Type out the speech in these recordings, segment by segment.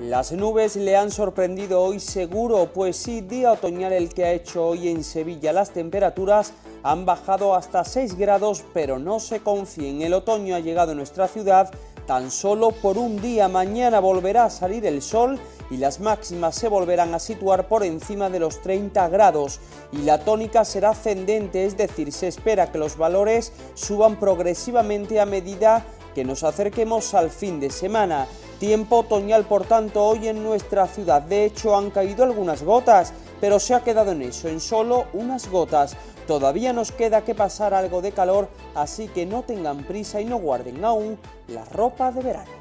Las nubes le han sorprendido hoy seguro, pues sí, día otoñal el que ha hecho hoy en Sevilla. Las temperaturas han bajado hasta 6 grados, pero no se confíen. El otoño ha llegado a nuestra ciudad tan solo por un día. Mañana volverá a salir el sol y las máximas se volverán a situar por encima de los 30 grados y la tónica será ascendente, es decir, se espera que los valores suban progresivamente a medida que nos acerquemos al fin de semana. Tiempo otoñal, por tanto, hoy en nuestra ciudad. De hecho, han caído algunas gotas, pero se ha quedado en eso, en solo unas gotas. Todavía nos queda que pasar algo de calor, así que no tengan prisa y no guarden aún la ropa de verano.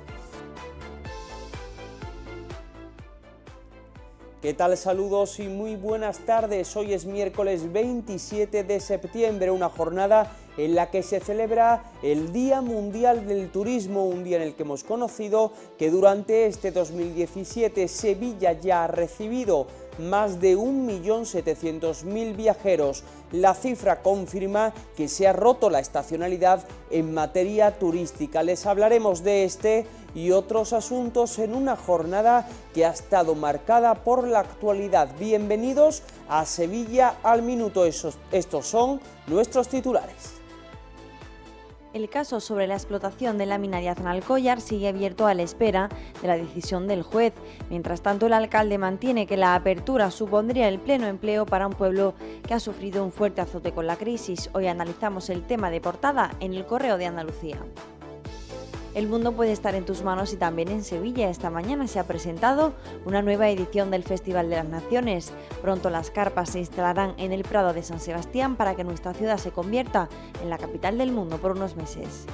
¿Qué tal? Saludos y muy buenas tardes. Hoy es miércoles 27 de septiembre, una jornada en la que se celebra el Día Mundial del Turismo, un día en el que hemos conocido que durante este 2017 Sevilla ya ha recibido más de 1.700.000 viajeros. La cifra confirma que se ha roto la estacionalidad en materia turística. Les hablaremos de este y otros asuntos en una jornada que ha estado marcada por la actualidad. Bienvenidos a Sevilla al Minuto. estos son nuestros titulares. El caso sobre la explotación de la de Zanalcollar sigue abierto a la espera de la decisión del juez. Mientras tanto, el alcalde mantiene que la apertura supondría el pleno empleo para un pueblo que ha sufrido un fuerte azote con la crisis. Hoy analizamos el tema de portada en el Correo de Andalucía. El mundo puede estar en tus manos y también en Sevilla. Esta mañana se ha presentado una nueva edición del Festival de las Naciones. Pronto las carpas se instalarán en el Prado de San Sebastián para que nuestra ciudad se convierta en la capital del mundo por unos meses.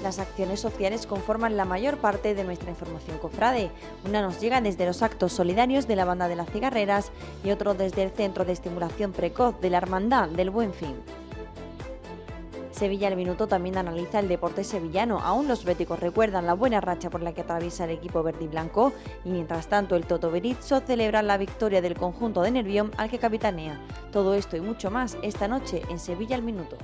Las acciones sociales conforman la mayor parte de nuestra información cofrade. Una nos llega desde los actos solidarios de la banda de las cigarreras y otro desde el Centro de Estimulación Precoz de la Hermandad del Buen Fin. Sevilla al minuto también analiza el deporte sevillano. Aún los béticos recuerdan la buena racha por la que atraviesa el equipo verde y blanco y mientras tanto el Toto Berizzo celebra la victoria del conjunto de Nervión al que capitanea. Todo esto y mucho más esta noche en Sevilla al minuto.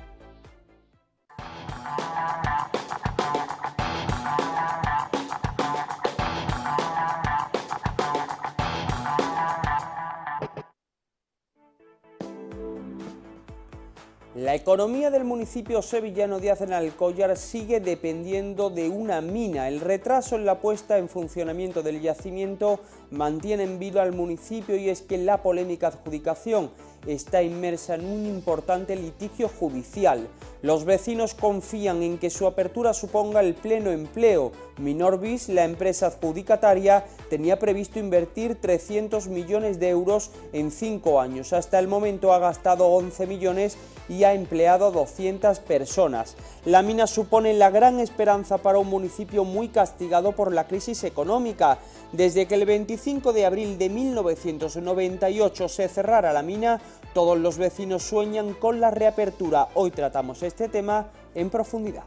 La economía del municipio sevillano de Aznalcóllar sigue dependiendo de una mina. El retraso en la puesta en funcionamiento del yacimiento mantiene en vilo al municipio y es que la polémica adjudicación está inmersa en un importante litigio judicial. Los vecinos confían en que su apertura suponga el pleno empleo. Minorbis, la empresa adjudicataria, tenía previsto invertir 300 millones de euros en cinco años. Hasta el momento ha gastado 11 millones y ha empleado a 200 personas. La mina supone la gran esperanza para un municipio muy castigado por la crisis económica. Desde que el 25 de abril de 1998 se cerrara la mina, todos los vecinos sueñan con la reapertura. Hoy tratamos este tema en profundidad.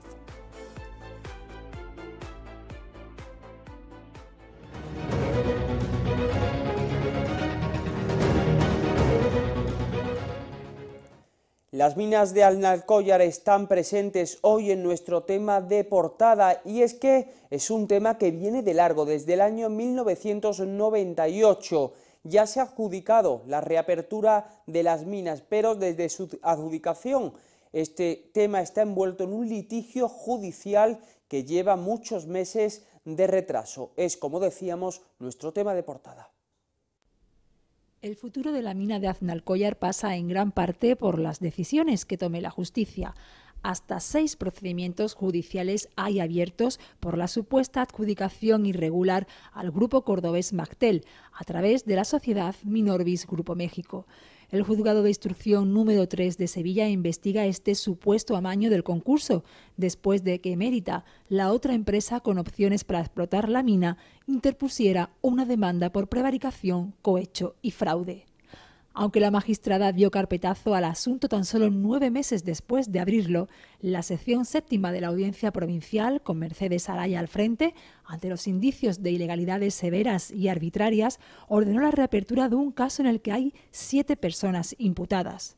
Las minas de Alnalcóllar están presentes hoy en nuestro tema de portada y es que es un tema que viene de largo, desde el año 1998. Ya se ha adjudicado la reapertura de las minas, pero desde su adjudicación este tema está envuelto en un litigio judicial que lleva muchos meses de retraso. Es, como decíamos, nuestro tema de portada. El futuro de la mina de Aznalcóllar pasa en gran parte por las decisiones que tome la justicia. Hasta seis procedimientos judiciales hay abiertos por la supuesta adjudicación irregular al grupo cordobés Mactel a través de la sociedad Minorvis Grupo México. El juzgado de instrucción número 3 de Sevilla investiga este supuesto amaño del concurso, después de que Mérita, la otra empresa con opciones para explotar la mina, interpusiera una demanda por prevaricación, cohecho y fraude. Aunque la magistrada dio carpetazo al asunto tan solo nueve meses después de abrirlo, la sección séptima de la Audiencia Provincial, con Mercedes Araya al frente, ante los indicios de ilegalidades severas y arbitrarias, ordenó la reapertura de un caso en el que hay siete personas imputadas.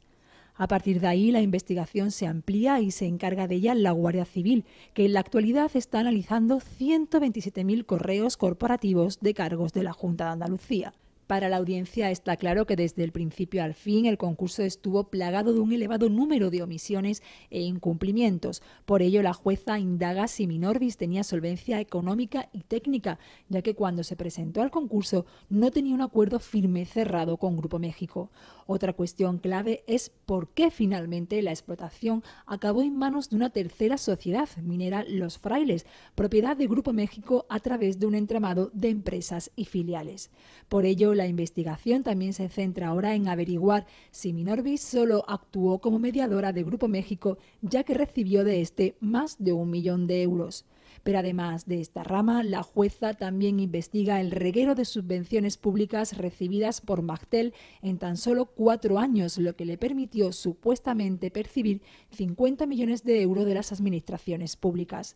A partir de ahí, la investigación se amplía y se encarga de ella la Guardia Civil, que en la actualidad está analizando 127.000 correos corporativos de cargos de la Junta de Andalucía. Para la audiencia está claro que desde el principio al fin el concurso estuvo plagado de un elevado número de omisiones e incumplimientos. Por ello, la jueza indaga si Minorbis tenía solvencia económica y técnica, ya que cuando se presentó al concurso no tenía un acuerdo firme cerrado con Grupo México. Otra cuestión clave es por qué finalmente la explotación acabó en manos de una tercera sociedad minera Los Frailes, propiedad de Grupo México a través de un entramado de empresas y filiales. Por ello, la investigación también se centra ahora en averiguar si Minorbi solo actuó como mediadora de Grupo México, ya que recibió de este más de un millón de euros. Pero además de esta rama, la jueza también investiga el reguero de subvenciones públicas recibidas por Magtel en tan solo cuatro años, lo que le permitió supuestamente percibir 50 millones de euros de las administraciones públicas.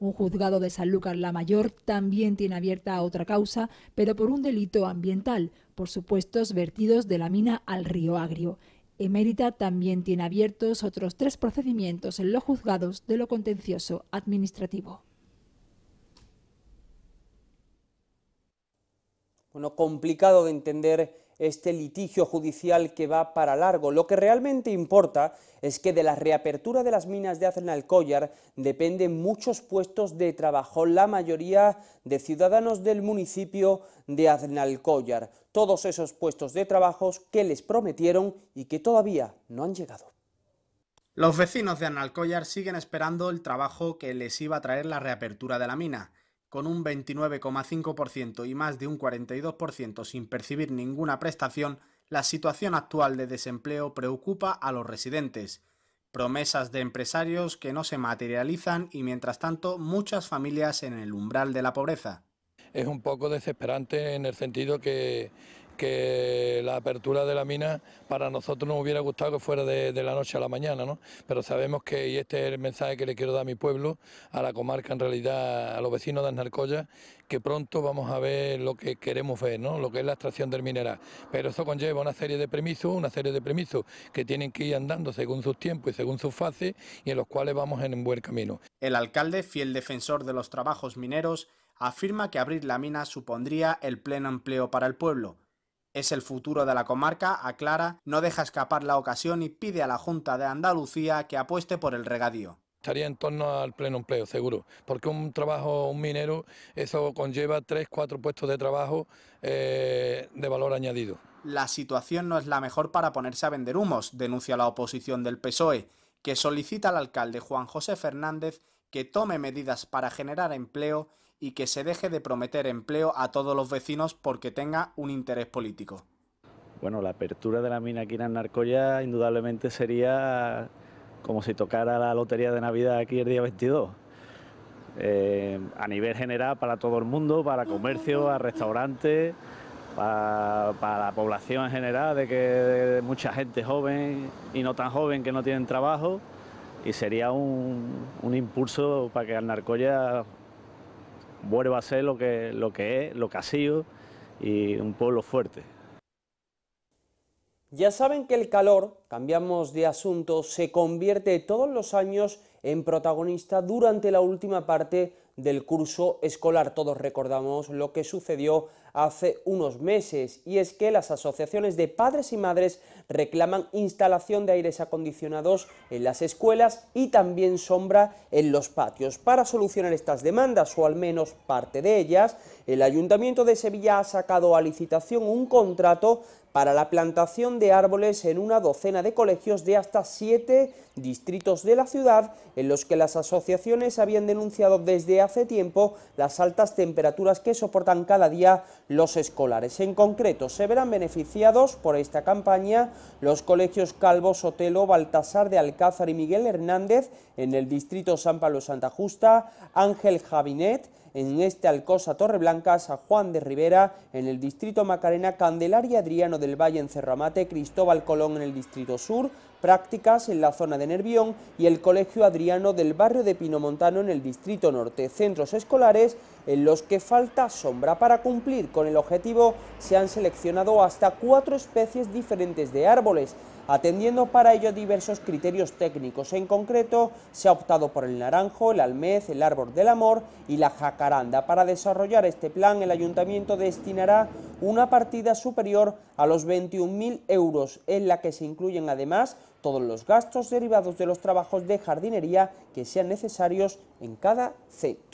Un juzgado de Sanlúcar la Mayor también tiene abierta otra causa, pero por un delito ambiental, por supuestos vertidos de la mina al río Agrio. Emérita también tiene abiertos otros tres procedimientos en los juzgados de lo contencioso administrativo. Bueno, complicado de entender este litigio judicial que va para largo. Lo que realmente importa es que de la reapertura de las minas de Aznalcóllar dependen muchos puestos de trabajo, la mayoría de ciudadanos del municipio de Aznalcóllar. Todos esos puestos de trabajo que les prometieron y que todavía no han llegado. Los vecinos de Aznalcóllar siguen esperando el trabajo que les iba a traer la reapertura de la mina con un 29,5% y más de un 42% sin percibir ninguna prestación, la situación actual de desempleo preocupa a los residentes. Promesas de empresarios que no se materializan y mientras tanto muchas familias en el umbral de la pobreza. Es un poco desesperante en el sentido que que la apertura de la mina para nosotros nos hubiera gustado que fuera de, la noche a la mañana, ¿no? Pero sabemos que, y este es el mensaje que le quiero dar a mi pueblo, a la comarca en realidad, a los vecinos de Aznarcoya, que pronto vamos a ver lo que queremos ver, ¿no? Lo que es la extracción del mineral. Pero eso conlleva una serie de permisos, una serie de permisos que tienen que ir andando según sus tiempos y según sus fases y en los cuales vamos en un buen camino. El alcalde, fiel defensor de los trabajos mineros, afirma que abrir la mina supondría el pleno empleo para el pueblo es el futuro de la comarca, aclara, no deja escapar la ocasión y pide a la Junta de Andalucía que apueste por el regadío. Estaría en torno al pleno empleo, seguro, porque un trabajo, un minero, eso conlleva tres, cuatro puestos de trabajo eh, de valor añadido. La situación no es la mejor para ponerse a vender humos, denuncia la oposición del PSOE, que solicita al alcalde Juan José Fernández que tome medidas para generar empleo y que se deje de prometer empleo a todos los vecinos porque tenga un interés político. Bueno, la apertura de la mina aquí en Narcoya indudablemente sería como si tocara la lotería de Navidad aquí el día 22. Eh, a nivel general para todo el mundo, para comercio, a restaurantes, para, la población en general, de que mucha gente joven y no tan joven que no tienen trabajo, y sería un, un impulso para que Alnarcoya vuelva a ser lo que, lo que es, lo que ha sido y un pueblo fuerte. Ya saben que el calor, cambiamos de asunto, se convierte todos los años en protagonista durante la última parte del curso escolar. Todos recordamos lo que sucedió hace unos meses, y es que las asociaciones de padres y madres reclaman instalación de aires acondicionados en las escuelas y también sombra en los patios. Para solucionar estas demandas, o al menos parte de ellas, el Ayuntamiento de Sevilla ha sacado a licitación un contrato para la plantación de árboles en una docena de colegios de hasta siete distritos de la ciudad en los que las asociaciones habían denunciado desde hace tiempo las altas temperaturas que soportan cada día los escolares. En concreto, se verán beneficiados por esta campaña los colegios Calvo, Sotelo, Baltasar de Alcázar y Miguel Hernández en el distrito San Pablo Santa Justa, Ángel Javinet, en este Alcosa Torreblanca, San Juan de Rivera, en el distrito Macarena, Candelaria Adriano del Valle en Cerramate, Cristóbal Colón en el distrito Sur, prácticas en la zona de Nervión y el Colegio Adriano del barrio de Pinomontano en el Distrito Norte. Centros escolares en los que falta sombra. Para cumplir con el objetivo se han seleccionado hasta cuatro especies diferentes de árboles, atendiendo para ello diversos criterios técnicos. En concreto, se ha optado por el naranjo, el almez, el árbol del amor y la jacaranda. Para desarrollar este plan, el ayuntamiento destinará una partida superior a los 21.000 euros, en la que se incluyen además todos los gastos derivados de los trabajos de jardinería que sean necesarios en cada centro.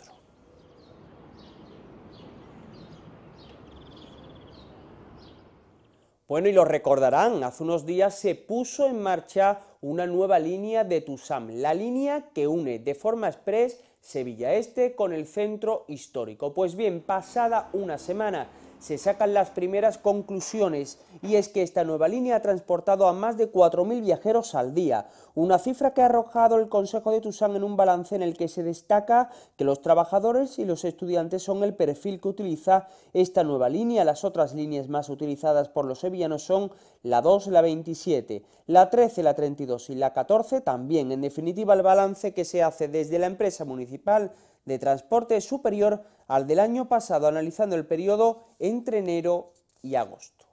Bueno, y lo recordarán, hace unos días se puso en marcha una nueva línea de TUSAM, la línea que une de forma express Sevilla Este con el centro histórico. Pues bien, pasada una semana se sacan las primeras conclusiones y es que esta nueva línea ha transportado a más de 4.000 viajeros al día, una cifra que ha arrojado el Consejo de Tusán en un balance en el que se destaca que los trabajadores y los estudiantes son el perfil que utiliza esta nueva línea. Las otras líneas más utilizadas por los sevillanos son la 2, la 27, la 13, la 32 y la 14 también. En definitiva, el balance que se hace desde la empresa municipal de transporte superior al del año pasado, analizando el periodo entre enero y agosto.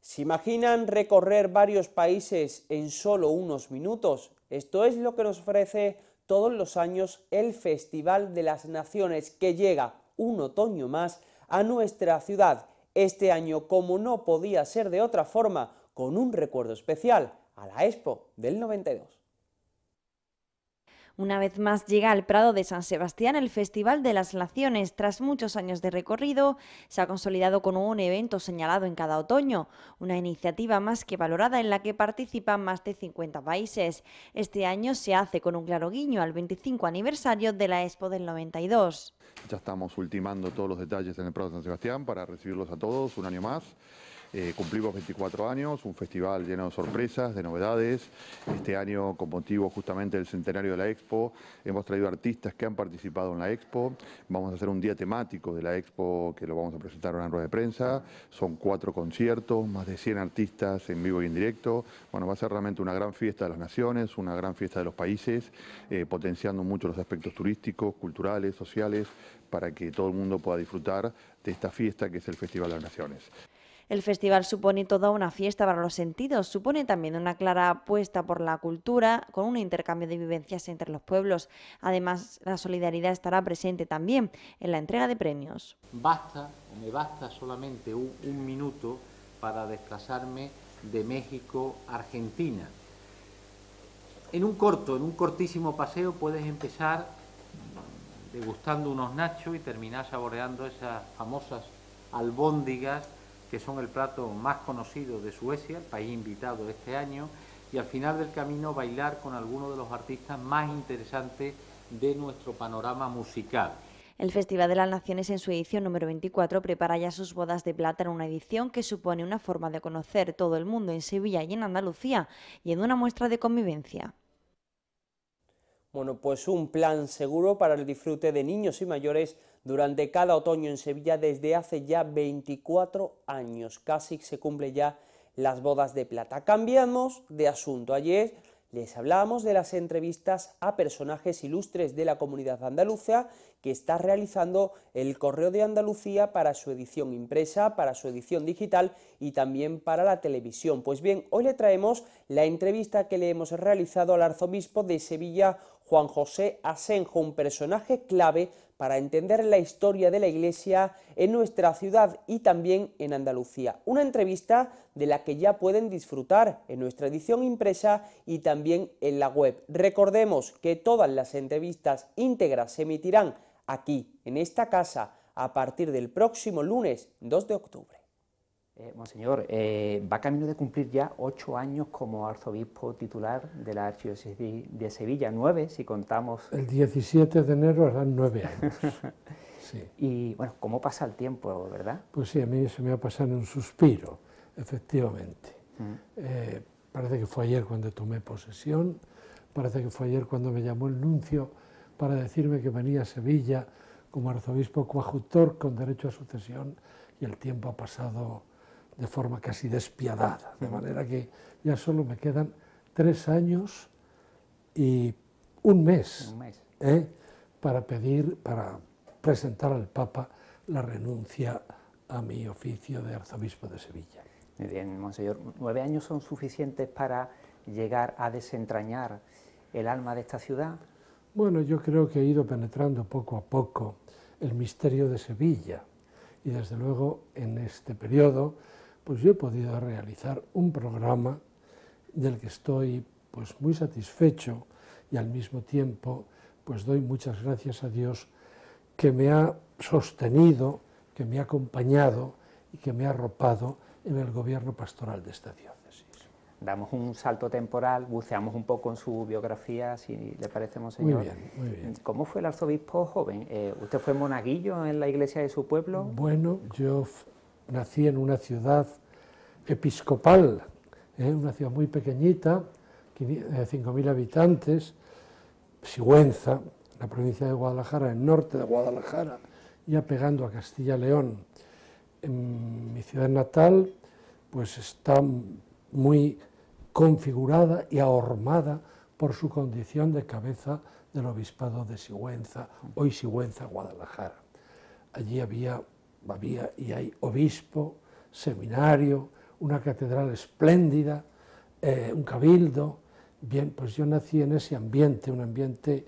¿Se imaginan recorrer varios países en solo unos minutos? Esto es lo que nos ofrece todos los años el Festival de las Naciones que llega un otoño más a nuestra ciudad. Este año, como no podía ser de otra forma, con un recuerdo especial a la Expo del 92. Una vez más llega al Prado de San Sebastián el Festival de las Naciones. Tras muchos años de recorrido, se ha consolidado con un evento señalado en cada otoño, una iniciativa más que valorada en la que participan más de 50 países. Este año se hace con un claro guiño al 25 aniversario de la Expo del 92. Ya estamos ultimando todos los detalles en el Prado de San Sebastián para recibirlos a todos un año más. Eh, cumplimos 24 años, un festival lleno de sorpresas, de novedades. Este año, con motivo justamente del centenario de la Expo, hemos traído artistas que han participado en la Expo. Vamos a hacer un día temático de la Expo que lo vamos a presentar en una rueda de prensa. Son cuatro conciertos, más de 100 artistas en vivo y en directo. Bueno, va a ser realmente una gran fiesta de las naciones, una gran fiesta de los países, eh, potenciando mucho los aspectos turísticos, culturales, sociales, para que todo el mundo pueda disfrutar de esta fiesta que es el Festival de las Naciones. El festival supone toda una fiesta para los sentidos, supone también una clara apuesta por la cultura, con un intercambio de vivencias entre los pueblos. Además, la solidaridad estará presente también en la entrega de premios. Basta, me basta solamente un, minuto para desplazarme de México a Argentina. En un corto, en un cortísimo paseo puedes empezar degustando unos nachos y terminar saboreando esas famosas albóndigas que son el plato más conocido de Suecia, el país invitado este año, y al final del camino bailar con algunos de los artistas más interesantes de nuestro panorama musical. El Festival de las Naciones en su edición número 24 prepara ya sus bodas de plata en una edición que supone una forma de conocer todo el mundo en Sevilla y en Andalucía y en una muestra de convivencia. Bueno, pues un plan seguro para el disfrute de niños y mayores durante cada otoño en Sevilla desde hace ya 24 años. Casi se cumple ya las bodas de plata. Cambiamos de asunto. Ayer les hablábamos de las entrevistas a personajes ilustres de la comunidad andaluza que está realizando el Correo de Andalucía para su edición impresa, para su edición digital y también para la televisión. Pues bien, hoy le traemos la entrevista que le hemos realizado al arzobispo de Sevilla, Juan José Asenjo, un personaje clave para entender la historia de la Iglesia en nuestra ciudad y también en Andalucía. Una entrevista de la que ya pueden disfrutar en nuestra edición impresa y también en la web. Recordemos que todas las entrevistas íntegras se emitirán aquí, en esta casa, a partir del próximo lunes 2 de octubre. Eh, monseñor, eh, va camino de cumplir ya ocho años como arzobispo titular de la Archidiócesis de Sevilla, nueve si contamos... El 17 de enero harán nueve años. sí. Y bueno, ¿cómo pasa el tiempo, verdad? Pues sí, a mí se me ha pasado en un suspiro, efectivamente. Mm. Eh, parece que fue ayer cuando tomé posesión, parece que fue ayer cuando me llamó el nuncio para decirme que venía a Sevilla como arzobispo coajutor con derecho a sucesión y el tiempo ha pasado de forma casi despiadada. De manera que ya solo me quedan tres años y un mes, ¿eh? para pedir, para presentar al Papa la renuncia a mi oficio de arzobispo de Sevilla. Muy bien, monseñor. ¿Nueve años son suficientes para llegar a desentrañar el alma de esta ciudad? Bueno, yo creo que he ido penetrando poco a poco el misterio de Sevilla y desde luego en este periodo pues yo he podido realizar un programa del que estoy pues muy satisfecho y al mismo tiempo pues doy muchas gracias a Dios que me ha sostenido, que me ha acompañado y que me ha arropado en el gobierno pastoral de esta diócesis. Damos un salto temporal, buceamos un poco en su biografía, si le parece, monseñor. Muy bien, muy bien. ¿Cómo fue el arzobispo joven? Eh, ¿Usted fue monaguillo en la iglesia de su pueblo? Bueno, yo nací en una ciudad episcopal, ¿eh? una ciudad muy pequeñita, 5.000 eh, habitantes, Sigüenza, la provincia de Guadalajara, el norte de Guadalajara, ya pegando a Castilla León. mi ciudad natal, pues está muy configurada y ahormada por su condición de cabeza del obispado de Sigüenza, hoy Sigüenza, Guadalajara. Allí había había y hay obispo, seminario, una catedral espléndida, eh, un cabildo. Bien, pues yo nací en ese ambiente, un ambiente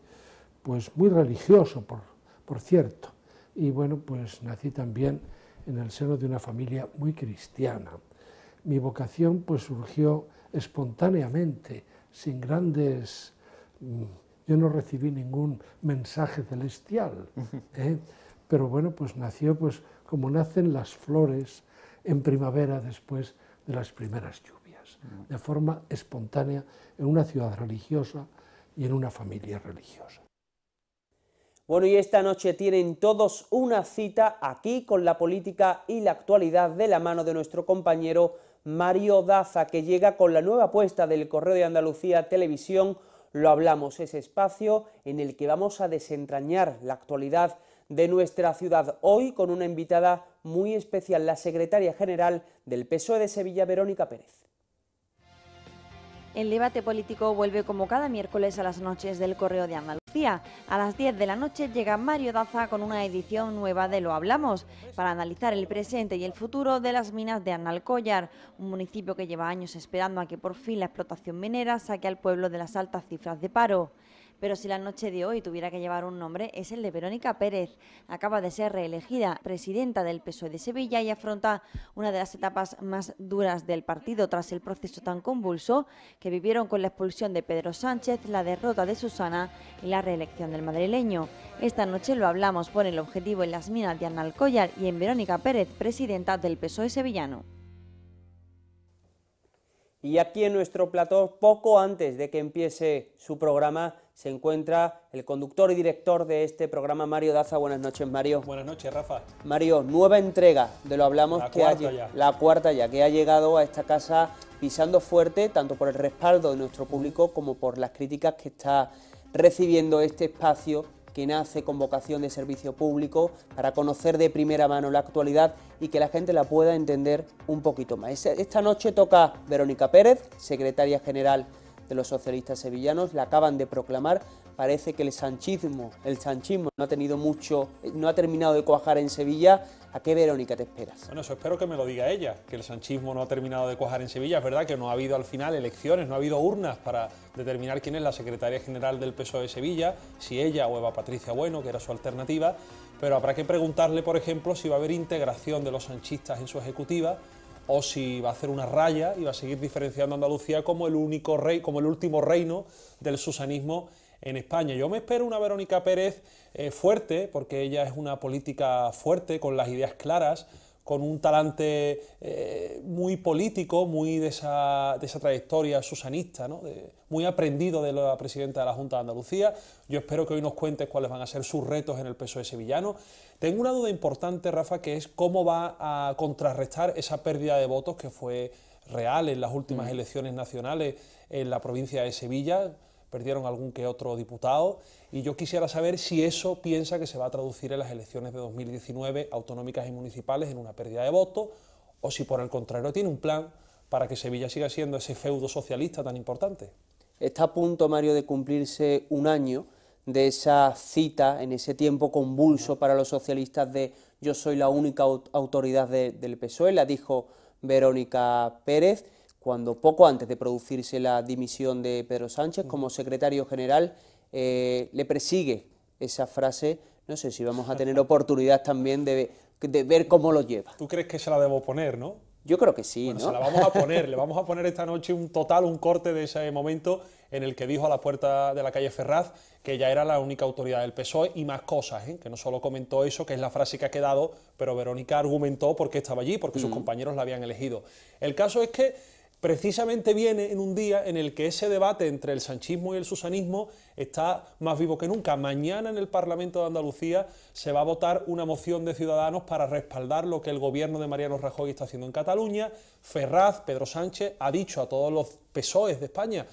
pues muy religioso, por, por cierto. Y bueno, pues nací también en el seno de una familia muy cristiana. Mi vocación pues surgió espontáneamente, sin grandes... Mm, yo no recibí ningún mensaje celestial, ¿eh? pero bueno, pues nació pues como nacen las flores en primavera después de las primeras lluvias, mm. de forma espontánea en una ciudad religiosa y en una familia religiosa. Bueno, y esta noche tienen todos una cita aquí con la política y la actualidad de la mano de nuestro compañero Mario Daza, que llega con la nueva apuesta del Correo de Andalucía Televisión. Lo hablamos, ese espacio en el que vamos a desentrañar la actualidad de nuestra ciudad. Hoy con una invitada muy especial, la secretaria general del PSOE de Sevilla, Verónica Pérez. El debate político vuelve como cada miércoles a las noches del Correo de Andalucía. A las 10 de la noche llega Mario Daza con una edición nueva de Lo Hablamos, para analizar el presente y el futuro de las minas de Analcollar, un municipio que lleva años esperando a que por fin la explotación minera saque al pueblo de las altas cifras de paro. Pero si la noche de hoy tuviera que llevar un nombre, es el de Verónica Pérez. Acaba de ser reelegida presidenta del PSOE de Sevilla y afronta una de las etapas más duras del partido tras el proceso tan convulso que vivieron con la expulsión de Pedro Sánchez, la derrota de Susana y la reelección del madrileño. Esta noche lo hablamos por el objetivo en las minas de Collar y en Verónica Pérez, presidenta del PSOE sevillano. Y aquí en nuestro plató, poco antes de que empiece su programa, se encuentra el conductor y director de este programa, Mario Daza. Buenas noches, Mario. Buenas noches, Rafa. Mario, nueva entrega de Lo Hablamos, que la cuarta ya, que ha llegado a esta casa pisando fuerte, tanto por el respaldo de nuestro público como por las críticas que está recibiendo este espacio que nace con vocación de servicio público para conocer de primera mano la actualidad y que la gente la pueda entender un poquito más. Esta noche toca Verónica Pérez, secretaria general de los socialistas sevillanos, la acaban de proclamar. Parece que el sanchismo, el sanchismo no ha tenido mucho, no ha terminado de cuajar en Sevilla. ¿A qué Verónica te esperas? Bueno, eso espero que me lo diga ella, que el sanchismo no ha terminado de cuajar en Sevilla. Es verdad que no ha habido al final elecciones, no ha habido urnas para determinar quién es la secretaria general del PSOE de Sevilla, si ella o Eva Patricia Bueno, que era su alternativa. Pero habrá que preguntarle, por ejemplo, si va a haber integración de los sanchistas en su ejecutiva o si va a hacer una raya y va a seguir diferenciando a Andalucía como el único rey, como el último reino del susanismo en España. Yo me espero una Verónica Pérez eh, fuerte, porque ella es una política fuerte, con las ideas claras, con un talante eh, muy político, muy de esa, trayectoria susanista, muy aprendido de la presidenta de la Junta de Andalucía. Yo espero que hoy nos cuentes cuáles van a ser sus retos en el PSOE sevillano. Tengo una duda importante, Rafa, que es cómo va a contrarrestar esa pérdida de votos que fue real en las últimas mm. elecciones nacionales en la provincia de Sevilla perdieron algún que otro diputado y yo quisiera saber si eso piensa que se va a traducir en las elecciones de 2019 autonómicas y municipales en una pérdida de votos o si por el contrario tiene un plan para que Sevilla siga siendo ese feudo socialista tan importante. Está a punto, Mario, de cumplirse un año de esa cita en ese tiempo convulso para los socialistas de yo soy la única autoridad del PSOE, la dijo Verónica Pérez cuando poco antes de producirse la dimisión de Pedro Sánchez como secretario general, eh, le persigue esa frase. No sé si vamos a tener oportunidad también de, ver cómo lo lleva. ¿Tú crees que se la debo poner, no? Yo creo que sí, ¿no? Se la vamos a poner, le vamos a poner esta noche un total, un corte de ese momento en el que dijo a la puerta de la calle Ferraz que ya era la única autoridad del PSOE y más cosas, ¿eh? que no solo comentó eso, que es la frase que ha quedado, pero Verónica argumentó por qué estaba allí, porque sus compañeros la habían elegido. El caso es que precisamente viene en un día en el que ese debate entre el sanchismo y el susanismo está más vivo que nunca. Mañana en el Parlamento de Andalucía se va a votar una moción de Ciudadanos para respaldar lo que el gobierno de Mariano Rajoy está haciendo en Cataluña. Ferraz, Pedro Sánchez, ha dicho a todos los PSOE de España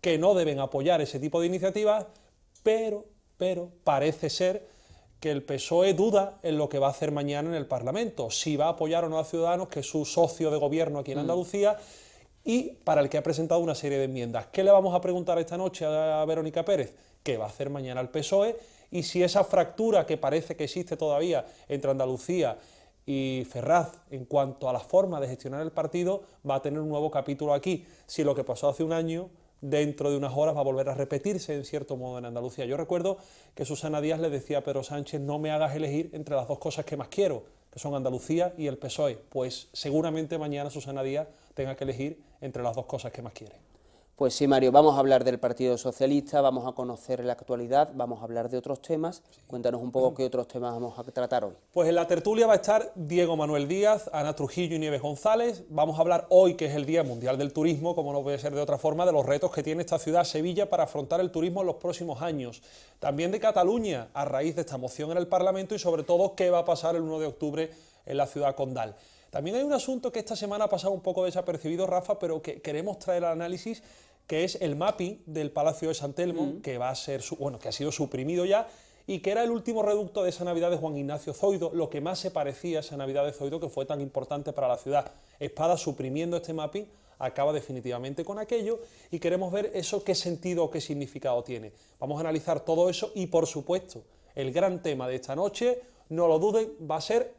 que no deben apoyar ese tipo de iniciativas, pero, pero parece ser que el PSOE duda en lo que va a hacer mañana en el Parlamento, si va a apoyar o no a Ciudadanos, que es su socio de gobierno aquí en mm. Andalucía, y para el que ha presentado una serie de enmiendas. ¿Qué le vamos a preguntar esta noche a Verónica Pérez? ¿Qué va a hacer mañana el PSOE? Y si esa fractura que parece que existe todavía entre Andalucía y Ferraz en cuanto a la forma de gestionar el partido va a tener un nuevo capítulo aquí. Si lo que pasó hace un año dentro de unas horas va a volver a repetirse en cierto modo en Andalucía. Yo recuerdo que Susana Díaz le decía a Pedro Sánchez no me hagas elegir entre las dos cosas que más quiero, que son Andalucía y el PSOE. Pues seguramente mañana Susana Díaz tenga que elegir entre las dos cosas que más quiere. Pues sí, Mario, vamos a hablar del Partido Socialista, vamos a conocer la actualidad, vamos a hablar de otros temas. Cuéntanos un poco qué otros temas vamos a tratar hoy. Pues en la tertulia va a estar Diego Manuel Díaz, Ana Trujillo y Nieves González. Vamos a hablar hoy, que es el Día Mundial del Turismo, como no puede ser de otra forma, de los retos que tiene esta ciudad, Sevilla, para afrontar el turismo en los próximos años. También de Cataluña, a raíz de esta moción en el Parlamento y sobre todo qué va a pasar el 1 de octubre en la ciudad condal. También hay un asunto que esta semana ha pasado un poco desapercibido, Rafa, pero que queremos traer al análisis, que es el mapping del Palacio de San Telmo, mm. que va a ser, bueno, que ha sido suprimido ya y que era el último reducto de esa Navidad de Juan Ignacio Zoido, lo que más se parecía a esa Navidad de Zoido que fue tan importante para la ciudad. Espada suprimiendo este mapping acaba definitivamente con aquello y queremos ver eso qué sentido o qué significado tiene. Vamos a analizar todo eso y por supuesto, el gran tema de esta noche, no lo duden, va a ser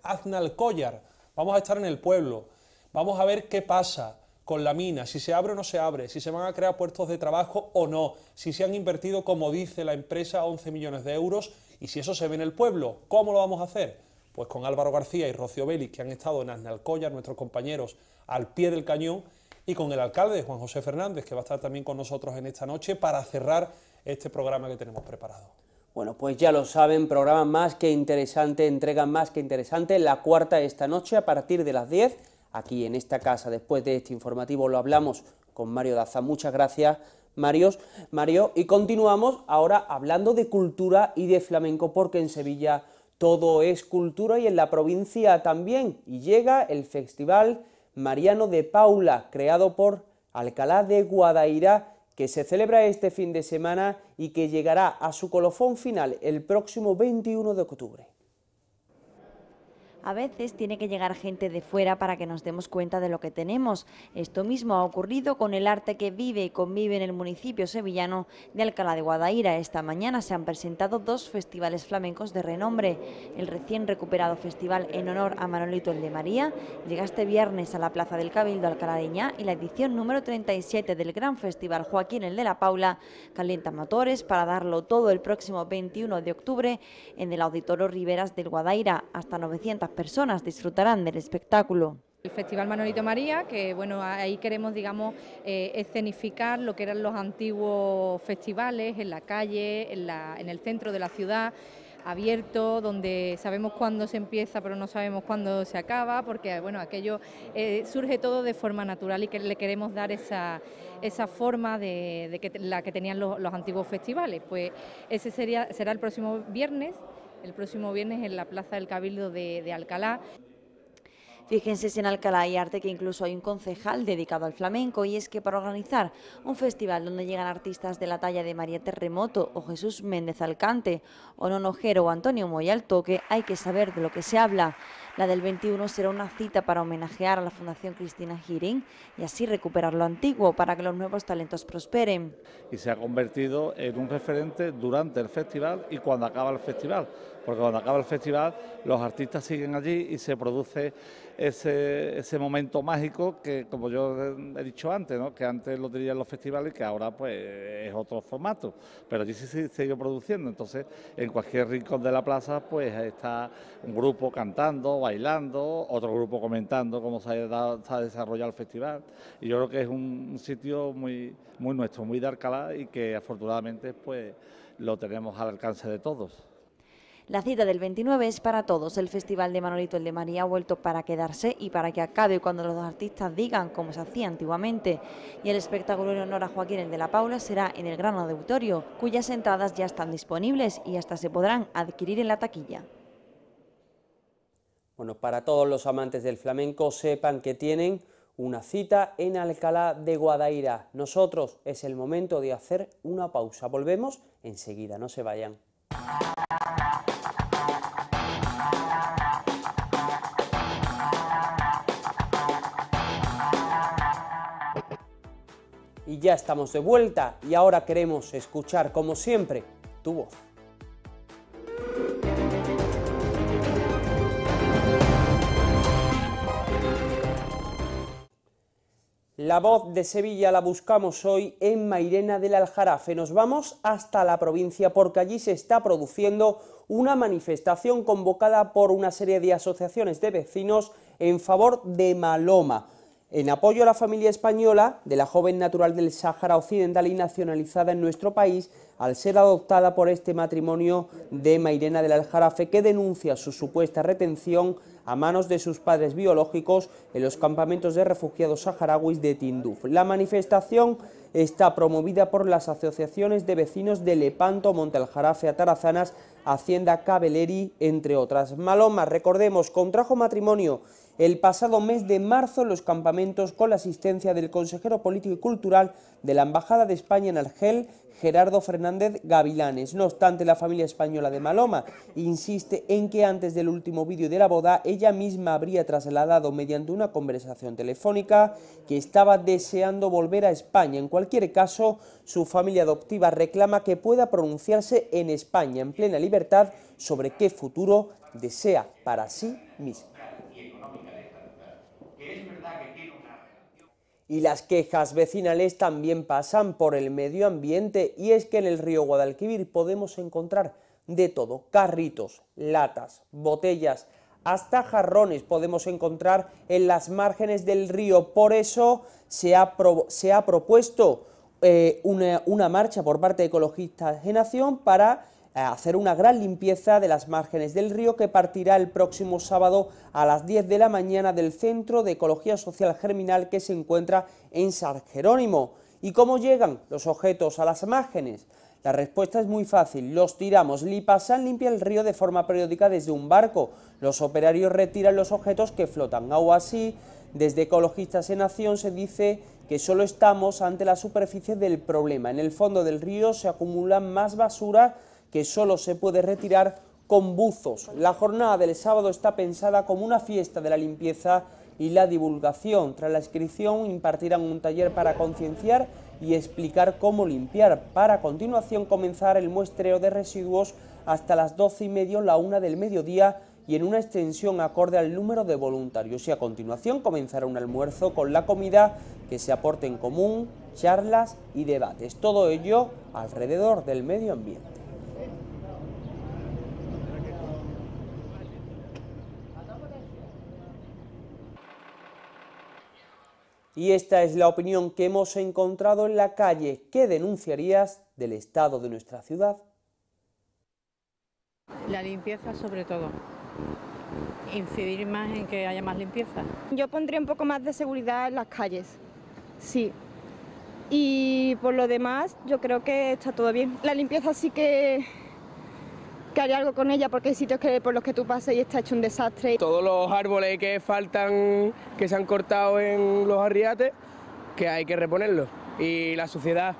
Collar. Vamos a estar en el pueblo, vamos a ver qué pasa con la mina, si se abre o no se abre, si se van a crear puestos de trabajo o no, si se han invertido, como dice la empresa, 11 millones de euros y si eso se ve en el pueblo, ¿cómo lo vamos a hacer? Pues con Álvaro García y Rocío Vélez, que han estado en Aznalcoya, nuestros compañeros, al pie del cañón, y con el alcalde, Juan José Fernández, que va a estar también con nosotros en esta noche para cerrar este programa que tenemos preparado. Bueno, pues ya lo saben, programa más que interesante, entrega más que interesante, la cuarta esta noche a partir de las 10, aquí en esta casa. Después de este informativo lo hablamos con Mario Daza. Muchas gracias, Mario. Y continuamos ahora hablando de cultura y de flamenco, porque en Sevilla todo es cultura y en la provincia también. Y llega el Festival Mariano de Paula, creado por Alcalá de Guadaira que se celebra este fin de semana y que llegará a su colofón final el próximo 21 de octubre. A veces tiene que llegar gente de fuera para que nos demos cuenta de lo que tenemos. Esto mismo ha ocurrido con el arte que vive y convive en el municipio sevillano de Alcalá de Guadaira. Esta mañana se han presentado dos festivales flamencos de renombre. El recién recuperado festival en honor a Manolito el de María llega este viernes a la Plaza del Cabildo Alcaladeña y la edición número 37 del Gran Festival Joaquín el de la Paula calienta motores para darlo todo el próximo 21 de octubre en el Auditorio Riveras del Guadaira. Hasta 900 personas disfrutarán del espectáculo. El Festival Manolito María, que bueno, ahí queremos, digamos, eh, escenificar lo que eran los antiguos festivales en la calle, en, el centro de la ciudad abierto, donde sabemos cuándo se empieza pero no sabemos cuándo se acaba, porque bueno, aquello eh, surge todo de forma natural y que le queremos dar esa, esa forma de, la que tenían los, antiguos festivales. Pues ese sería, será el próximo viernes el próximo viernes en la Plaza del Cabildo de, Alcalá. Fíjense en Alcalá hay arte que incluso hay un concejal dedicado al flamenco y es que para organizar un festival donde llegan artistas de la talla de María Terremoto o Jesús Méndez Alcante o Nonojero o Antonio Moya toque hay que saber de lo que se habla. La del 21 será una cita para homenajear a la Fundación Cristina Giring y así recuperar lo antiguo para que los nuevos talentos prosperen. Y se ha convertido en un referente durante el festival y cuando acaba el festival porque cuando acaba el festival los artistas siguen allí y se produce ese, momento mágico que, como yo he dicho antes, que antes lo tenían los festivales y que ahora pues es otro formato, pero allí sí se sigue produciendo, entonces en cualquier rincón de la plaza pues está un grupo cantando, bailando, otro grupo comentando cómo se ha, desarrollado el festival y yo creo que es un, sitio muy, nuestro, muy de Alcalá y que afortunadamente pues lo tenemos al alcance de todos. La cita del 29 es para todos. El Festival de Manolito el de María ha vuelto para quedarse y para que acabe cuando los dos artistas digan como se hacía antiguamente. Y el espectáculo en honor a Joaquín el de la Paula será en el Gran Auditorio, cuyas entradas ya están disponibles y hasta se podrán adquirir en la taquilla. Bueno, para todos los amantes del flamenco, sepan que tienen una cita en Alcalá de Guadaira. Nosotros es el momento de hacer una pausa. Volvemos enseguida, no se vayan. Y ya estamos de vuelta y ahora queremos escuchar, como siempre, tu voz. La voz de Sevilla la buscamos hoy en Mairena del Aljarafe. Nos vamos hasta la provincia porque allí se está produciendo una manifestación convocada por una serie de asociaciones de vecinos en favor de Maloma, en apoyo a la familia española de la joven natural del Sáhara Occidental y nacionalizada en nuestro país al ser adoptada por este matrimonio de Mairena del Aljarafe que denuncia su supuesta retención a manos de sus padres biológicos en los campamentos de refugiados saharauis de Tinduf. La manifestación está promovida por las asociaciones de vecinos de Lepanto, Montaljarafe, Atarazanas, Hacienda Cabeleri, entre otras. Maloma, recordemos, contrajo matrimonio el pasado mes de marzo en los campamentos con la asistencia del consejero político y cultural de la Embajada de España en Argel, Gerardo Fernández Gavilanes. No obstante, la familia española de Maloma insiste en que antes del último vídeo de la boda, ella misma habría trasladado mediante una conversación telefónica que estaba deseando volver a España. En cualquier caso, su familia adoptiva reclama que pueda pronunciarse en España, en plena libertad, sobre qué futuro desea para sí misma. Y las quejas vecinales también pasan por el medio ambiente y es que en el río Guadalquivir podemos encontrar de todo, carritos, latas, botellas, hasta jarrones podemos encontrar en las márgenes del río. Por eso se ha, se ha propuesto eh, una, una marcha por parte de Ecologistas en nación para hacer una gran limpieza de las márgenes del río que partirá el próximo sábado a las 10 de la mañana del Centro de Ecología Social Germinal que se encuentra en San Jerónimo. ¿Y cómo llegan los objetos a las márgenes? La respuesta es muy fácil, los tiramos. lipasan, limpia el río de forma periódica desde un barco. Los operarios retiran los objetos que flotan. agua así, desde Ecologistas en Acción se dice que solo estamos ante la superficie del problema. En el fondo del río se acumulan más basura que solo se puede retirar con buzos. La jornada del sábado está pensada como una fiesta de la limpieza y la divulgación. Tras la inscripción impartirán un taller para concienciar y explicar cómo limpiar, para continuación comenzar el muestreo de residuos hasta las doce y media la una del mediodía y en una extensión acorde al número de voluntarios. Y a continuación comenzará un almuerzo con la comida que se aporte en común, charlas y debates. Todo ello alrededor del medio ambiente. Y esta es la opinión que hemos encontrado en la calle. ¿Qué denunciarías del estado de nuestra ciudad? La limpieza sobre todo. Incidir más en que haya más limpieza. Yo pondría un poco más de seguridad en las calles, sí. Y por lo demás, yo creo que está todo bien. La limpieza sí que que haré algo con ella porque hay sitios que por los que tú pasas y está hecho un desastre. Todos los árboles que faltan, que se han cortado en los arriates, que hay que reponerlos. Y la suciedad,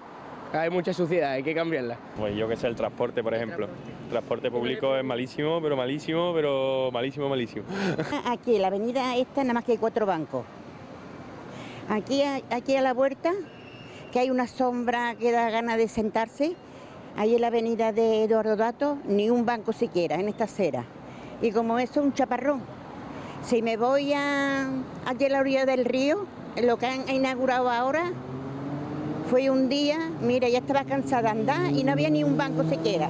hay mucha suciedad, hay que cambiarla. Pues yo que sé, el transporte, por ejemplo. Transporte. El transporte público es malísimo, pero malísimo, pero malísimo, malísimo. Aquí, en la avenida esta, nada más que hay cuatro bancos. Aquí, aquí a la puerta, que hay una sombra que da ganas de sentarse. Ahí en la avenida de Eduardo Dato, ni un banco siquiera, en esta acera. Y como eso es un chaparrón. Si me voy a, allí a la orilla del río, lo que han inaugurado ahora, fue un día, mira, ya estaba cansada de andar y no había ni un banco siquiera.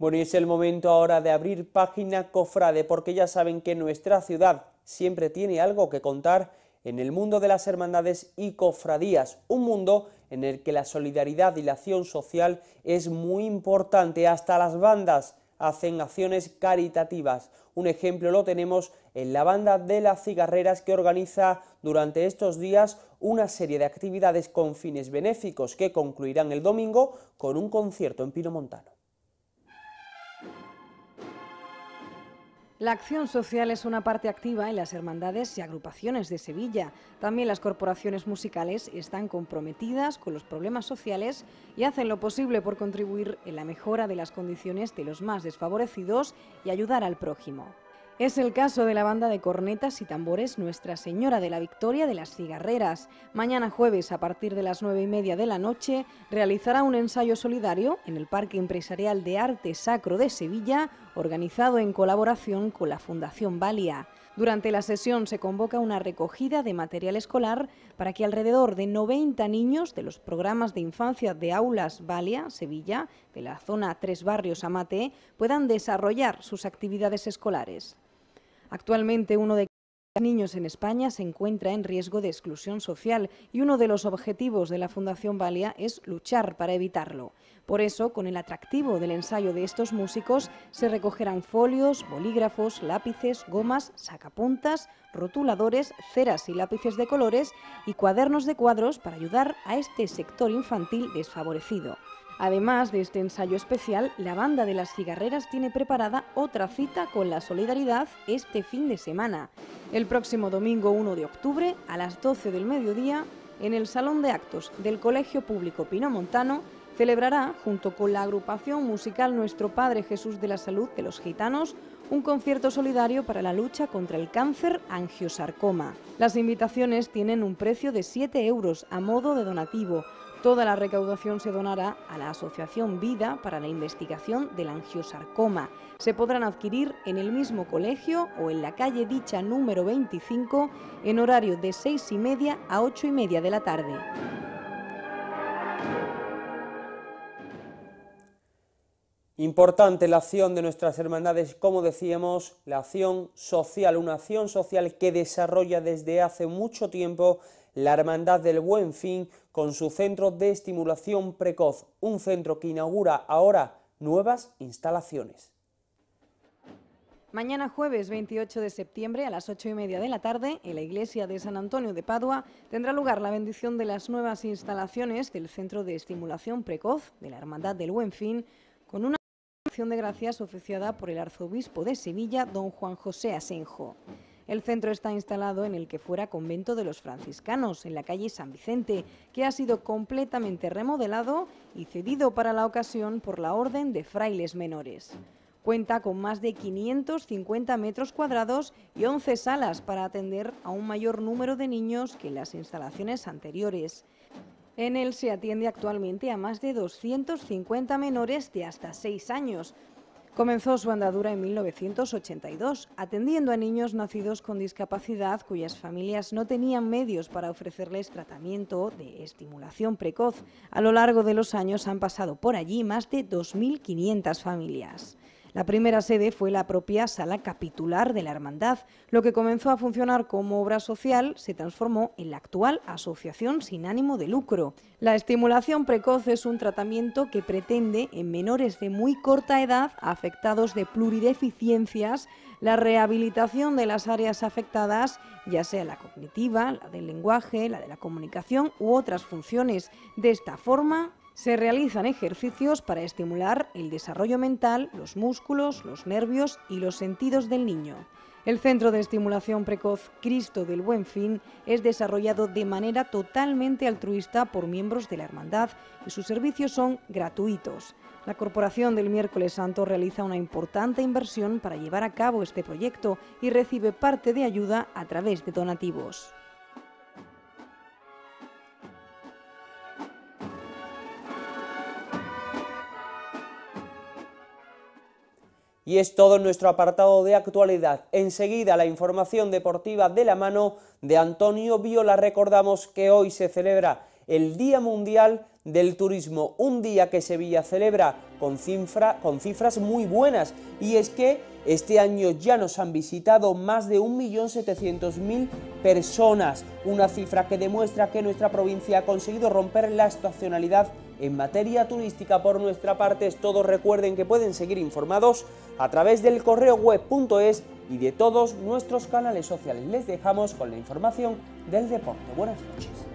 Bueno, y es el momento ahora de abrir página Cofrade, porque ya saben que nuestra ciudad siempre tiene algo que contar en el mundo de las hermandades y cofradías, un mundo en el que la solidaridad y la acción social es muy importante, hasta las bandas hacen acciones caritativas. Un ejemplo lo tenemos en la banda de las cigarreras que organiza durante estos días una serie de actividades con fines benéficos que concluirán el domingo con un concierto en Pino Montano. La acción social es una parte activa en las hermandades y agrupaciones de Sevilla. También las corporaciones musicales están comprometidas con los problemas sociales y hacen lo posible por contribuir en la mejora de las condiciones de los más desfavorecidos y ayudar al prójimo. Es el caso de la banda de cornetas y tambores Nuestra Señora de la Victoria de las Cigarreras. Mañana jueves, a partir de las nueve y media de la noche, realizará un ensayo solidario en el Parque Empresarial de Arte Sacro de Sevilla organizado en colaboración con la Fundación Valia. Durante la sesión se convoca una recogida de material escolar para que alrededor de 90 niños de los programas de infancia de aulas Valia, Sevilla, de la zona Tres Barrios Amate, puedan desarrollar sus actividades escolares. Actualmente uno de niños en España se encuentra en riesgo de exclusión social y uno de los objetivos de la Fundación Valia es luchar para evitarlo. Por eso, con el atractivo del ensayo de estos músicos, se recogerán folios, bolígrafos, lápices, gomas, sacapuntas, rotuladores, ceras y lápices de colores y cuadernos de cuadros para ayudar a este sector infantil desfavorecido. Además de este ensayo especial, la banda de las cigarreras tiene preparada otra cita con la solidaridad este fin de semana, el próximo domingo 1 de octubre a las 12 del mediodía en el Salón de Actos del Colegio Público Pinomontano celebrará, junto con la agrupación musical Nuestro Padre Jesús de la Salud de los Gitanos, un concierto solidario para la lucha contra el cáncer angiosarcoma. Las invitaciones tienen un precio de 7 euros a modo de donativo Toda la recaudación se donará a la Asociación Vida para la Investigación del Angiosarcoma. Se podrán adquirir en el mismo colegio o en la calle dicha número 25 en horario de seis y media a ocho y media de la tarde. Importante la acción de nuestras hermandades, como decíamos, la acción social, una acción social que desarrolla desde hace mucho tiempo la Hermandad del Buen Fin con su centro de estimulación precoz, un centro que inaugura ahora nuevas instalaciones. Mañana jueves 28 de septiembre a las 8 y media de la tarde, en la iglesia de San Antonio de Padua, tendrá lugar la bendición de las nuevas instalaciones del Centro de Estimulación Precoz de la Hermandad del Buen Fin, con una acción de gracias oficiada por el arzobispo de Sevilla, don Juan José Asenjo. El centro está instalado en el que fuera convento de los franciscanos, en la calle San Vicente, que ha sido completamente remodelado y cedido para la ocasión por la Orden de Frailes Menores. Cuenta con más de 550 metros cuadrados y 11 salas para atender a un mayor número de niños que las instalaciones anteriores. En él se atiende actualmente a más de 250 menores de hasta 6 años, Comenzó su andadura en 1982, atendiendo a niños nacidos con discapacidad cuyas familias no tenían medios para ofrecerles tratamiento de estimulación precoz. A lo largo de los años han pasado por allí más de 2.500 familias. La primera sede fue la propia sala capitular de la Hermandad. Lo que comenzó a funcionar como obra social se transformó en la actual asociación sin ánimo de lucro. La estimulación precoz es un tratamiento que pretende, en menores de muy corta edad, afectados de plurideficiencias, la rehabilitación de las áreas afectadas, ya sea la cognitiva, la del lenguaje, la de la comunicación u otras funciones. De esta forma, se realizan ejercicios para estimular el desarrollo mental, los músculos, los nervios y los sentidos del niño. El Centro de Estimulación Precoz Cristo del Buen Fin es desarrollado de manera totalmente altruista por miembros de la Hermandad y sus servicios son gratuitos. La Corporación del Miércoles Santo realiza una importante inversión para llevar a cabo este proyecto y recibe parte de ayuda a través de donativos. Y es todo en nuestro apartado de actualidad. Enseguida la información deportiva de la mano de Antonio Viola. Recordamos que hoy se celebra el Día Mundial del Turismo, un día que Sevilla celebra con, cifras muy buenas y es que este año ya nos han visitado más de 1.700.000 personas, una cifra que demuestra que nuestra provincia ha conseguido romper la estacionalidad en materia turística, por nuestra parte, todos recuerden que pueden seguir informados a través del correo web.es y de todos nuestros canales sociales. Les dejamos con la información del deporte. Buenas noches.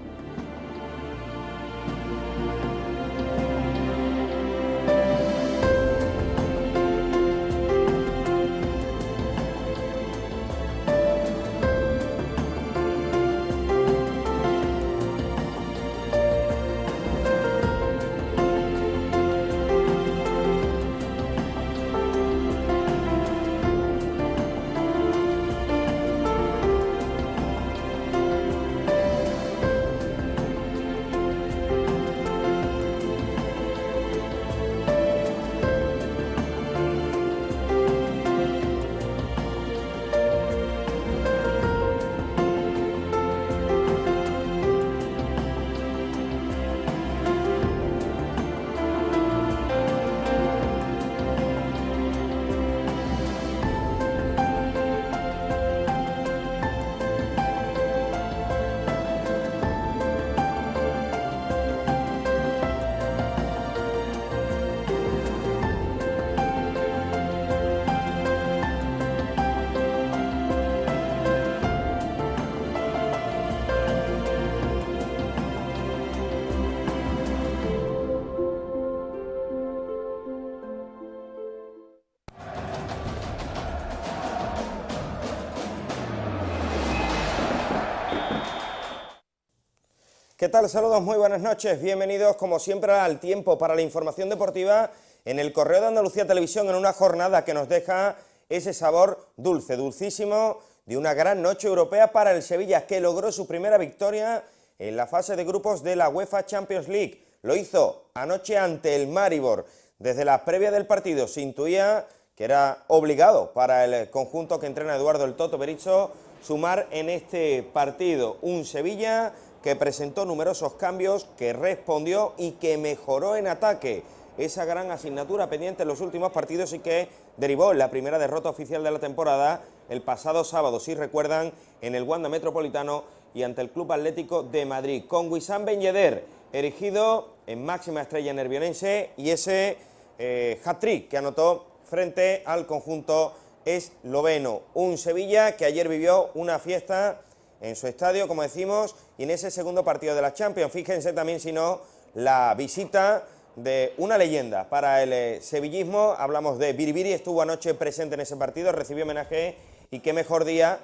tal? Saludos, muy buenas noches. Bienvenidos, como siempre, al tiempo para la información deportiva en el Correo de Andalucía Televisión, en una jornada que nos deja ese sabor dulce, dulcísimo, de una gran noche europea para el Sevilla, que logró su primera victoria en la fase de grupos de la UEFA Champions League. Lo hizo anoche ante el Maribor. Desde la previa del partido se intuía que era obligado para el conjunto que entrena Eduardo El Toto Berizzo sumar en este partido un Sevilla que presentó numerosos cambios, que respondió y que mejoró en ataque esa gran asignatura pendiente en los últimos partidos y que derivó en la primera derrota oficial de la temporada el pasado sábado, si recuerdan, en el Wanda Metropolitano y ante el Club Atlético de Madrid, con Wissam Ben erigido en máxima estrella nervionense y ese eh, hat-trick que anotó frente al conjunto esloveno. Un Sevilla que ayer vivió una fiesta en su estadio, como decimos, y en ese segundo partido de la Champions. Fíjense también, si no, la visita de una leyenda para el eh, sevillismo. Hablamos de Biribiri, estuvo anoche presente en ese partido, recibió homenaje y qué mejor día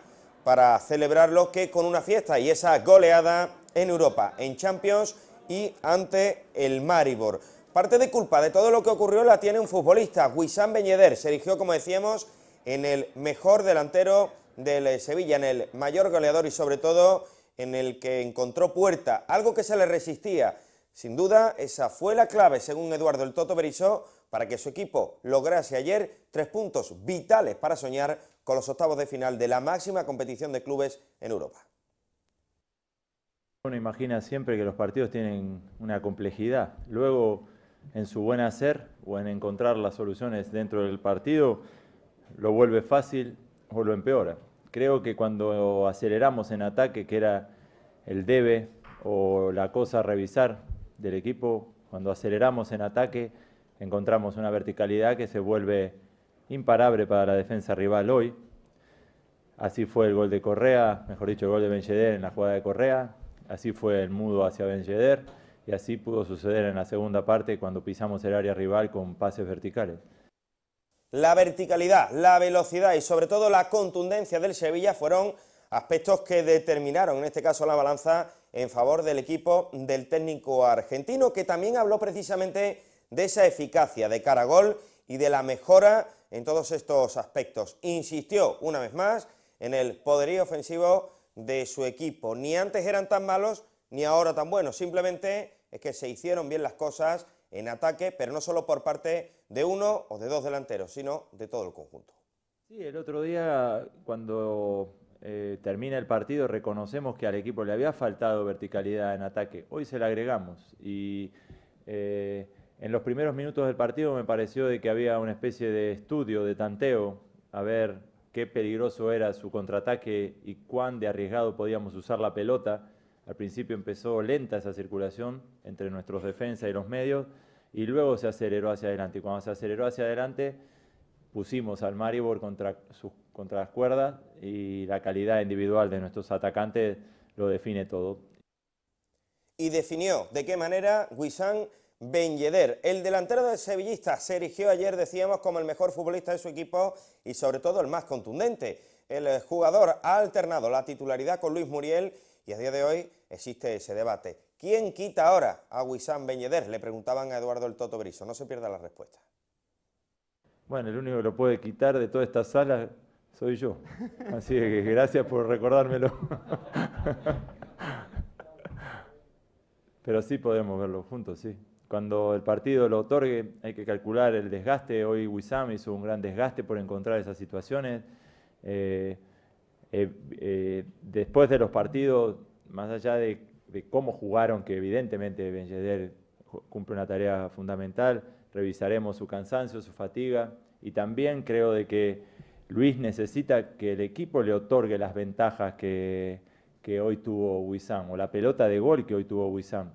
para celebrarlo que con una fiesta y esa goleada en Europa, en Champions y ante el Maribor. Parte de culpa de todo lo que ocurrió la tiene un futbolista, Wissam Beñeder, se erigió, como decíamos, en el mejor delantero del eh, Sevilla, en el mayor goleador y sobre todo en el que encontró puerta, algo que se le resistía. Sin duda, esa fue la clave, según Eduardo el Toto Berizó, para que su equipo lograse ayer tres puntos vitales para soñar con los octavos de final de la máxima competición de clubes en Europa. Uno imagina siempre que los partidos tienen una complejidad. Luego, en su buen hacer o en encontrar las soluciones dentro del partido, lo vuelve fácil o lo empeora. Creo que cuando aceleramos en ataque, que era el debe o la cosa a revisar del equipo, cuando aceleramos en ataque, encontramos una verticalidad que se vuelve imparable para la defensa rival hoy. Así fue el gol de Correa, mejor dicho, el gol de Benjeder en la jugada de Correa. Así fue el mudo hacia Benjeder. Y así pudo suceder en la segunda parte cuando pisamos el área rival con pases verticales. La verticalidad, la velocidad y sobre todo la contundencia del Sevilla fueron aspectos que determinaron, en este caso la balanza, en favor del equipo del técnico argentino, que también habló precisamente de esa eficacia de cara gol y de la mejora en todos estos aspectos. Insistió una vez más en el poderío ofensivo de su equipo. Ni antes eran tan malos ni ahora tan buenos. Simplemente es que se hicieron bien las cosas en ataque, pero no solo por parte de uno o de dos delanteros, sino de todo el conjunto. Sí, el otro día cuando eh, termina el partido reconocemos que al equipo le había faltado verticalidad en ataque. Hoy se la agregamos y eh, en los primeros minutos del partido me pareció de que había una especie de estudio, de tanteo, a ver qué peligroso era su contraataque y cuán de arriesgado podíamos usar la pelota. Al principio empezó lenta esa circulación entre nuestros defensas y los medios y luego se aceleró hacia adelante. Y cuando se aceleró hacia adelante, pusimos al Maribor contra, las cuerdas y la calidad individual de nuestros atacantes lo define todo. Y definió de qué manera Wissam Benyeder, El delantero del Sevillista se erigió ayer, decíamos, como el mejor futbolista de su equipo y sobre todo el más contundente. El jugador ha alternado la titularidad con Luis Muriel y a día de hoy existe ese debate. ¿Quién quita ahora a Wissam Beñeder? Le preguntaban a Eduardo el Toto Briso. No se pierda la respuesta. Bueno, el único que lo puede quitar de toda esta sala soy yo. Así que gracias por recordármelo. Pero sí podemos verlo juntos, sí. Cuando el partido lo otorgue, hay que calcular el desgaste. Hoy Wissam hizo un gran desgaste por encontrar esas situaciones. Eh, eh, eh, después de los partidos, más allá de de cómo jugaron, que evidentemente Benjeder cumple una tarea fundamental. Revisaremos su cansancio, su fatiga y también creo de que Luis necesita que el equipo le otorgue las ventajas que, que hoy tuvo Wissam o la pelota de gol que hoy tuvo Wissam.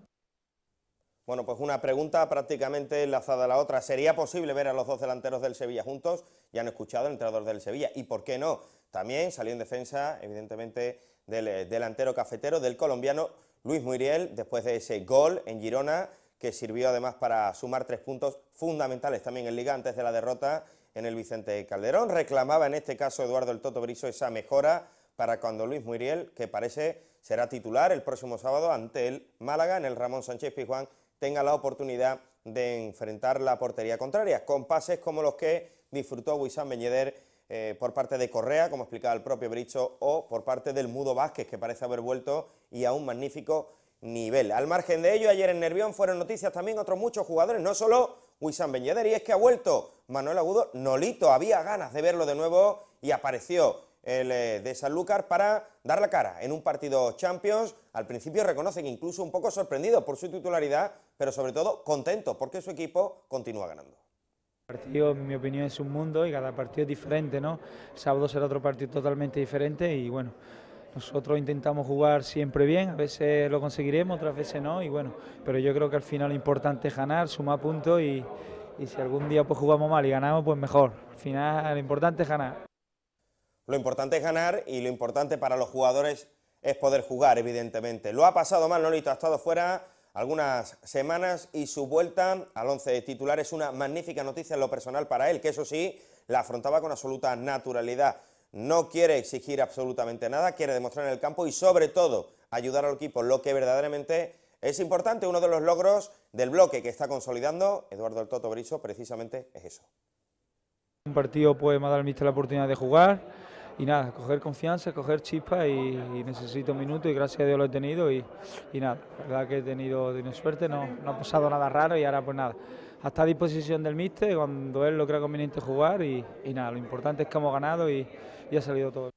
Bueno, pues una pregunta prácticamente enlazada a la otra. ¿Sería posible ver a los dos delanteros del Sevilla juntos? Ya han escuchado el entrenador del Sevilla. ¿Y por qué no? También salió en defensa, evidentemente, del eh, delantero cafetero, del colombiano Luis Muriel, después de ese gol en Girona, que sirvió además para sumar tres puntos fundamentales también en Liga antes de la derrota en el Vicente Calderón. Reclamaba en este caso Eduardo el Toto Briso esa mejora para cuando Luis Muriel, que parece será titular el próximo sábado ante el Málaga en el Ramón Sánchez Pizjuán, tenga la oportunidad de enfrentar la portería contraria, con pases como los que disfrutó Wissam Beñeder eh, por parte de Correa, como explicaba el propio Bricho, o por parte del Mudo Vázquez, que parece haber vuelto y a un magnífico nivel. Al margen de ello, ayer en Nervión fueron noticias también otros muchos jugadores, no solo Wissam Ben y es que ha vuelto Manuel Agudo, Nolito, había ganas de verlo de nuevo y apareció el eh, de Sanlúcar para dar la cara en un partido Champions. Al principio reconocen incluso un poco sorprendido por su titularidad, pero sobre todo contento porque su equipo continúa ganando partido, en mi opinión, es un mundo y cada partido es diferente, ¿no? El sábado será otro partido totalmente diferente y bueno, nosotros intentamos jugar siempre bien, a veces lo conseguiremos, otras veces no, y bueno, pero yo creo que al final lo importante es ganar, sumar puntos y, y si algún día pues jugamos mal y ganamos, pues mejor. Al final lo importante es ganar. Lo importante es ganar y lo importante para los jugadores es poder jugar, evidentemente. Lo ha pasado mal, Lolito, ha estado fuera algunas semanas y su vuelta al 11 titular es una magnífica noticia en lo personal para él, que eso sí, la afrontaba con absoluta naturalidad. No quiere exigir absolutamente nada, quiere demostrar en el campo y sobre todo ayudar al equipo, lo que verdaderamente es importante. Uno de los logros del bloque que está consolidando Eduardo El Toto Briso precisamente es eso. Un partido puede me ha dado la oportunidad de jugar y nada, coger confianza, coger chispa y, necesito un minuto y gracias a Dios lo he tenido y, nada, la verdad que he tenido, de suerte, no, no, ha pasado nada raro y ahora pues nada, hasta a disposición del míster cuando él lo crea conveniente jugar y, nada, lo importante es que hemos ganado y, y ha salido todo.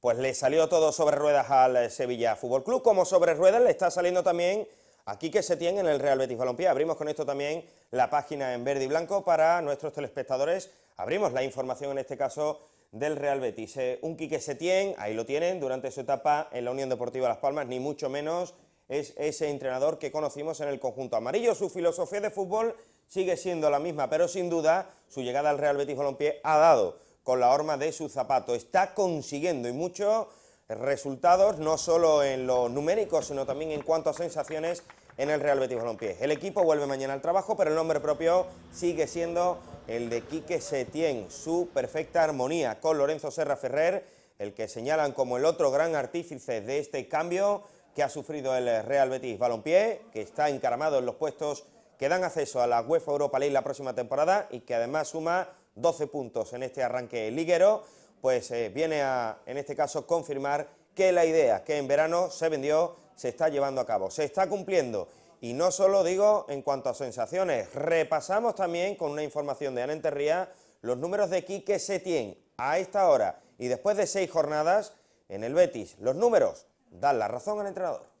Pues le salió todo sobre ruedas al eh, Sevilla Fútbol Club, como sobre ruedas le está saliendo también aquí que se tiene en el Real Betis Balompié. Abrimos con esto también la página en verde y blanco para nuestros telespectadores. Abrimos la información en este caso del Real Betis. Eh, un Quique Setién, ahí lo tienen, durante su etapa en la Unión Deportiva Las Palmas, ni mucho menos es ese entrenador que conocimos en el conjunto amarillo. Su filosofía de fútbol sigue siendo la misma, pero sin duda su llegada al Real Betis Balompié ha dado con la horma de su zapato. Está consiguiendo y muchos resultados, no solo en lo numérico sino también en cuanto a sensaciones en el Real Betis Balompié. El equipo vuelve mañana al trabajo, pero el nombre propio sigue siendo el de Quique Setién, su perfecta armonía con Lorenzo Serra Ferrer, el que señalan como el otro gran artífice de este cambio que ha sufrido el Real Betis Balompié, que está encaramado en los puestos que dan acceso a la UEFA Europa League la próxima temporada y que además suma 12 puntos en este arranque liguero, pues eh, viene a, en este caso, confirmar que la idea que en verano se vendió se está llevando a cabo, se está cumpliendo. Y no solo digo en cuanto a sensaciones, repasamos también con una información de Ana Enterría los números de Quique Setién a esta hora y después de seis jornadas en el Betis. Los números dan la razón al entrenador.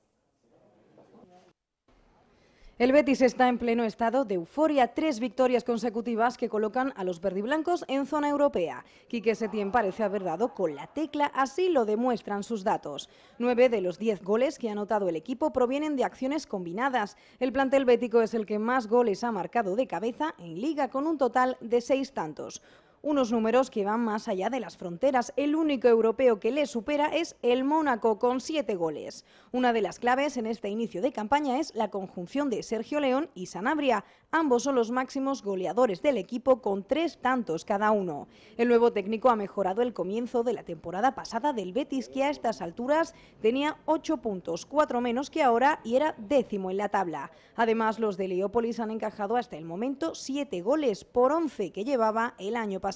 El Betis está en pleno estado de euforia, tres victorias consecutivas que colocan a los verdiblancos en zona europea. Quique Setién parece haber dado con la tecla, así lo demuestran sus datos. Nueve de los diez goles que ha anotado el equipo provienen de acciones combinadas. El plantel bético es el que más goles ha marcado de cabeza en liga con un total de seis tantos unos números que van más allá de las fronteras. El único europeo que le supera es el Mónaco, con siete goles. Una de las claves en este inicio de campaña es la conjunción de Sergio León y Sanabria. Ambos son los máximos goleadores del equipo con tres tantos cada uno. El nuevo técnico ha mejorado el comienzo de la temporada pasada del Betis, que a estas alturas tenía ocho puntos, cuatro menos que ahora y era décimo en la tabla. Además, los de Leópolis han encajado hasta el momento siete goles por once que llevaba el año pasado.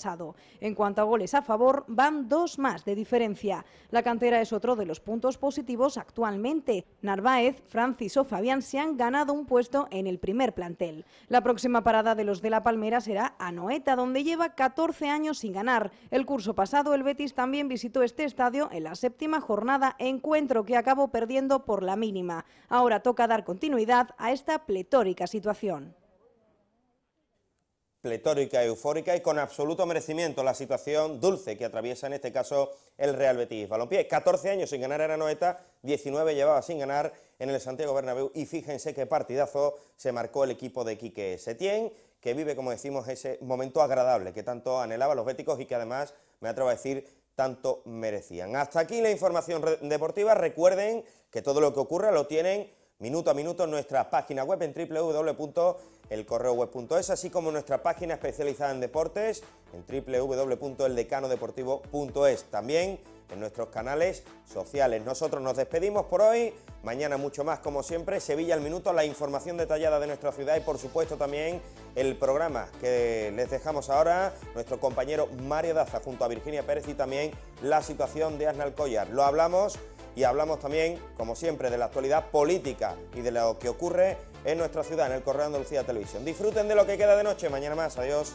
En cuanto a goles a favor, van dos más de diferencia. La cantera es otro de los puntos positivos actualmente. Narváez, Francis o Fabián se han ganado un puesto en el primer plantel. La próxima parada de los de la Palmera será a Anoeta, donde lleva 14 años sin ganar. El curso pasado, el Betis también visitó este estadio en la séptima jornada, encuentro que acabó perdiendo por la mínima. Ahora toca dar continuidad a esta pletórica situación pletórica, eufórica y con absoluto merecimiento la situación dulce que atraviesa en este caso el Real Betis Balompié. 14 años sin ganar era Noeta, 19 llevaba sin ganar en el Santiago Bernabéu y fíjense qué partidazo se marcó el equipo de Quique Setién, que vive, como decimos, ese momento agradable que tanto anhelaba los béticos y que además, me atrevo a decir, tanto merecían. Hasta aquí la información deportiva. Recuerden que todo lo que ocurra lo tienen minuto a minuto en nuestra página web en www el correo web.es, así como nuestra página especializada en deportes en www.eldecanodeportivo.es. También en nuestros canales sociales. Nosotros nos despedimos por hoy, mañana mucho más como siempre, Sevilla al minuto, la información detallada de nuestra ciudad y por supuesto también el programa que les dejamos ahora, nuestro compañero Mario Daza junto a Virginia Pérez y también la situación de Asnal Collar. Lo hablamos y hablamos también, como siempre, de la actualidad política y de lo que ocurre en nuestra ciudad, en el Correo Andalucía Televisión. Disfruten de lo que queda de noche. Mañana más. Adiós.